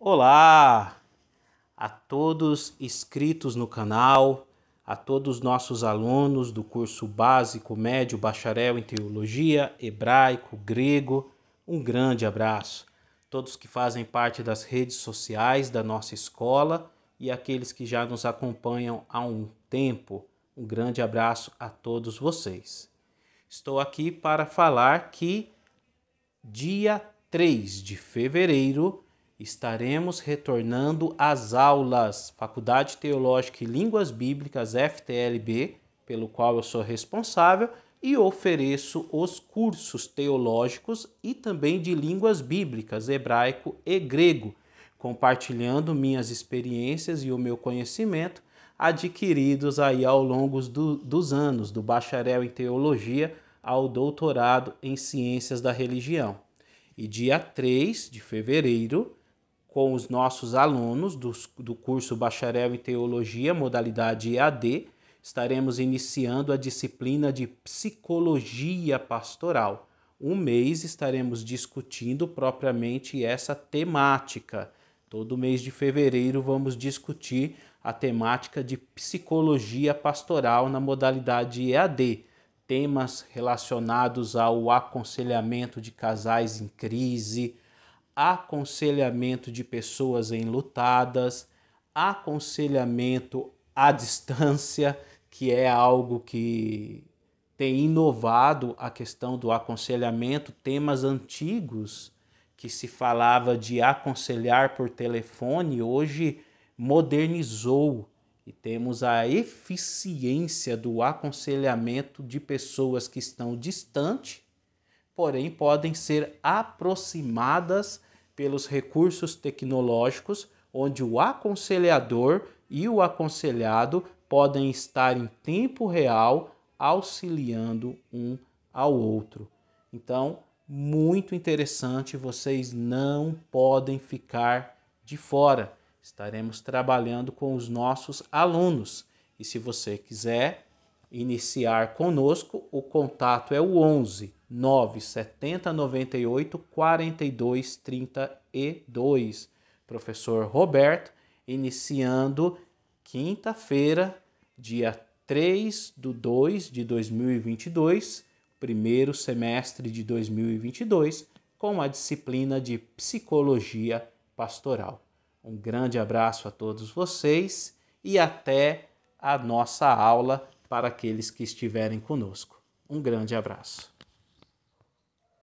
Olá a todos inscritos no canal, a todos nossos alunos do curso básico, médio, bacharel em teologia, hebraico, grego, um grande abraço. Todos que fazem parte das redes sociais da nossa escola e aqueles que já nos acompanham há um tempo, um grande abraço a todos vocês. Estou aqui para falar que dia 3 de fevereiro estaremos retornando às aulas Faculdade Teológica e Línguas Bíblicas FTLB, pelo qual eu sou responsável e ofereço os cursos teológicos e também de línguas bíblicas, hebraico e grego, compartilhando minhas experiências e o meu conhecimento adquiridos aí ao longo do, dos anos, do bacharel em teologia ao doutorado em ciências da religião. E dia 3 de fevereiro com os nossos alunos do, do curso Bacharel em Teologia, modalidade EAD. Estaremos iniciando a disciplina de Psicologia Pastoral. Um mês estaremos discutindo propriamente essa temática. Todo mês de fevereiro vamos discutir a temática de psicologia pastoral na modalidade EAD, temas relacionados ao aconselhamento de casais em crise, aconselhamento de pessoas enlutadas, aconselhamento à distância, que é algo que tem inovado a questão do aconselhamento, temas antigos que se falava de aconselhar por telefone, hoje modernizou e temos a eficiência do aconselhamento de pessoas que estão distante porém podem ser aproximadas pelos recursos tecnológicos, onde o aconselhador e o aconselhado podem estar em tempo real auxiliando um ao outro. Então, muito interessante, vocês não podem ficar de fora. Estaremos trabalhando com os nossos alunos. E se você quiser iniciar conosco, o contato é o 11 970 98 42 32. Professor Roberto, iniciando quinta-feira, dia 3 de 2 de 2022, primeiro semestre de 2022, com a disciplina de Psicologia Pastoral. Um grande abraço a todos vocês e até a nossa aula para aqueles que estiverem conosco. Um grande abraço.